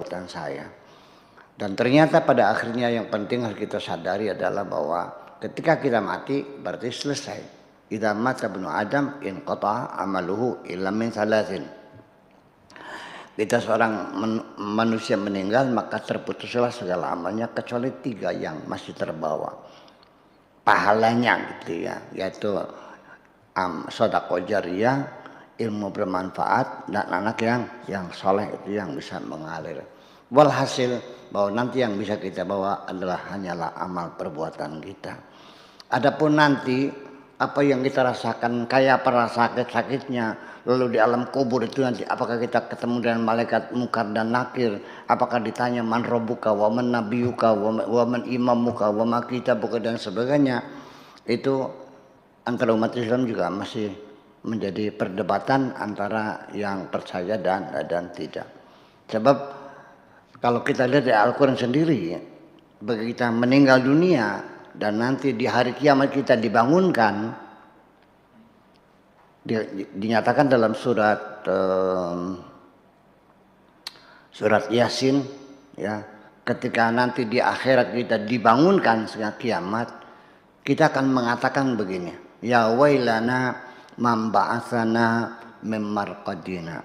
dan saya. Dan ternyata pada akhirnya yang penting harus kita sadari adalah bahwa ketika kita mati berarti selesai. Idza mata ibnu Adam in qata amaluhu illa min salatin. Kita seorang manusia meninggal maka terputuslah segala amalnya kecuali tiga yang masih terbawa. Pahalanya gitu ya, yaitu um, sodakoh jariah, ilmu bermanfaat dan anak yang yang soleh itu yang bisa mengalir. Walhasil bahwa nanti yang bisa kita bawa adalah hanyalah amal perbuatan kita. Adapun nanti apa yang kita rasakan kayak para sakit sakitnya lalu di alam kubur itu nanti apakah kita ketemu dengan malaikat mukar dan nakir apakah ditanya man robuka wa man nabiyuka wa man imamuka wa kita buka dan sebagainya itu antara umat Islam juga masih menjadi perdebatan antara yang percaya dan dan tidak. Sebab kalau kita lihat di Al-Quran sendiri, bagi kita meninggal dunia dan nanti di hari kiamat kita dibangunkan, di, dinyatakan dalam surat um, surat Yasin, ya ketika nanti di akhirat kita dibangunkan sehingga kiamat, kita akan mengatakan begini, ya wailana mamba'athana min marqadina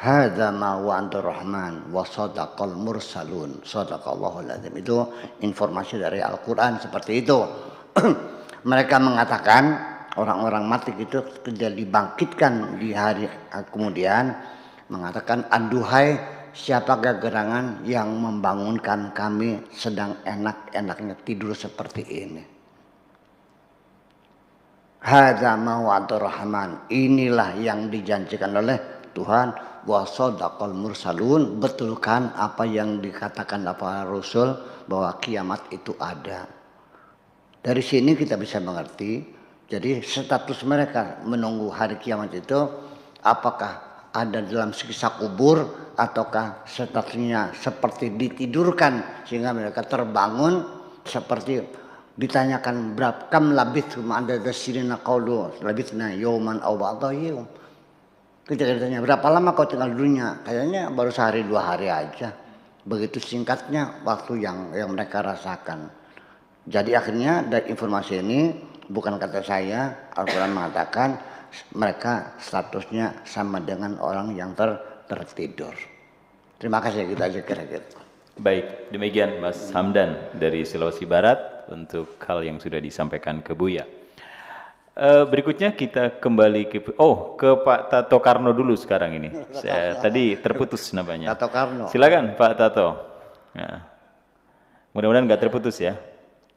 hadza ma wa'ada rahman wa sadaqal mursalun sadaqallahu lazim itu informasi dari Al-Qur'an seperti itu mereka mengatakan orang-orang mati itu ketika dibangkitkan di hari kemudian mengatakan aduhai siapa gerangan yang membangunkan kami sedang enak-enaknya tidur seperti ini Hadza rahman. Inilah yang dijanjikan oleh Tuhan wa sadaqal mursalun. Betulkan apa yang dikatakan para rasul bahwa kiamat itu ada. Dari sini kita bisa mengerti jadi status mereka menunggu hari kiamat itu apakah ada dalam siksa kubur ataukah statusnya seperti ditidurkan sehingga mereka terbangun seperti ditanyakan berapa kam labithum anda dasirina qalu na yoman awa atau yom ketika ditanya berapa lama kau tinggal di dunia kayaknya baru sehari dua hari aja begitu singkatnya waktu yang yang mereka rasakan jadi akhirnya dari informasi ini bukan kata saya Al-Quran mengatakan mereka statusnya sama dengan orang yang ter tertidur terima kasih kita aja kira-kira baik demikian Mas Hamdan dari Sulawesi Barat untuk hal yang sudah disampaikan ke Buya. Eh, berikutnya kita kembali ke oh ke Pak Tato Karno dulu sekarang ini. Saya tadi terputus namanya. Tato Karno. Silakan Pak Tato. Ya. Mudah-mudahan nggak terputus ya.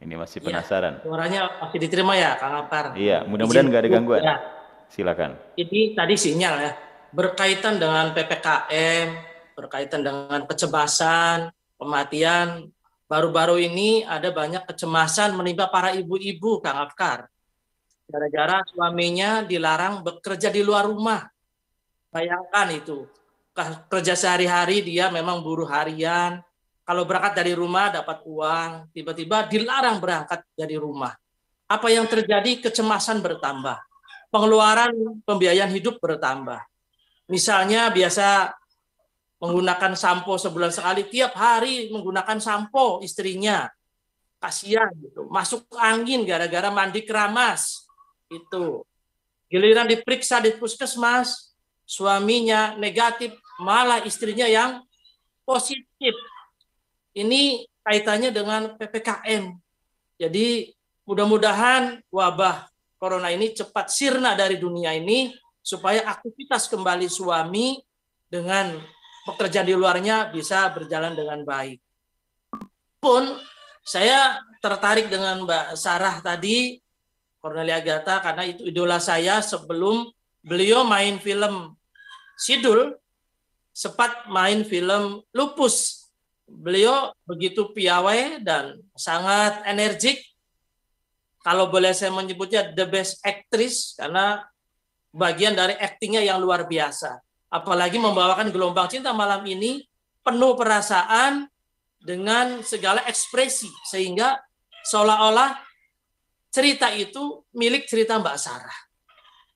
Ini masih iya. penasaran. Ya, suaranya masih diterima ya, Kang Apar. Iya, mudah-mudahan nggak ada gangguan. Ya. Silakan. Ini tadi sinyal ya, berkaitan dengan ppkm, berkaitan dengan kecebasan, kematian, Baru-baru ini ada banyak kecemasan menimpa para ibu-ibu, Kang Afkar. Gara-gara suaminya dilarang bekerja di luar rumah. Bayangkan itu. Kerja sehari-hari dia memang buruh harian. Kalau berangkat dari rumah dapat uang, tiba-tiba dilarang berangkat dari rumah. Apa yang terjadi? Kecemasan bertambah. Pengeluaran pembiayaan hidup bertambah. Misalnya biasa menggunakan sampo sebulan sekali, tiap hari menggunakan sampo istrinya. Kasihan gitu. Masuk angin gara-gara mandi keramas. Itu. Giliran diperiksa di puskesmas, suaminya negatif, malah istrinya yang positif. Ini kaitannya dengan PPKM. Jadi mudah-mudahan wabah corona ini cepat sirna dari dunia ini supaya aktivitas kembali suami dengan Pekerja di luarnya bisa berjalan dengan baik. Pun saya tertarik dengan Mbak Sarah tadi, Cornelia Gata karena itu idola saya sebelum beliau main film Sidul, sempat main film Lupus. Beliau begitu piawai dan sangat energik. Kalau boleh saya menyebutnya the best actress, karena bagian dari aktingnya yang luar biasa apalagi membawakan gelombang cinta malam ini penuh perasaan dengan segala ekspresi sehingga seolah-olah cerita itu milik cerita Mbak Sarah.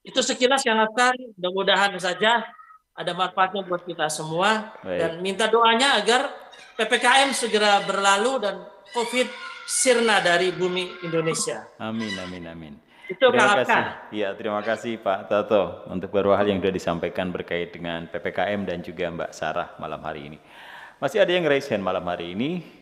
Itu sekilas yang akan mudah-mudahan saja ada manfaatnya buat kita semua Baik. dan minta doanya agar PPKM segera berlalu dan COVID sirna dari bumi Indonesia. Amin, amin, amin. Itu terima kasih. Iya, terima kasih Pak Tato untuk beberapa hal yang sudah disampaikan berkait dengan PPKM dan juga Mbak Sarah malam hari ini. Masih ada yang raise hand malam hari ini.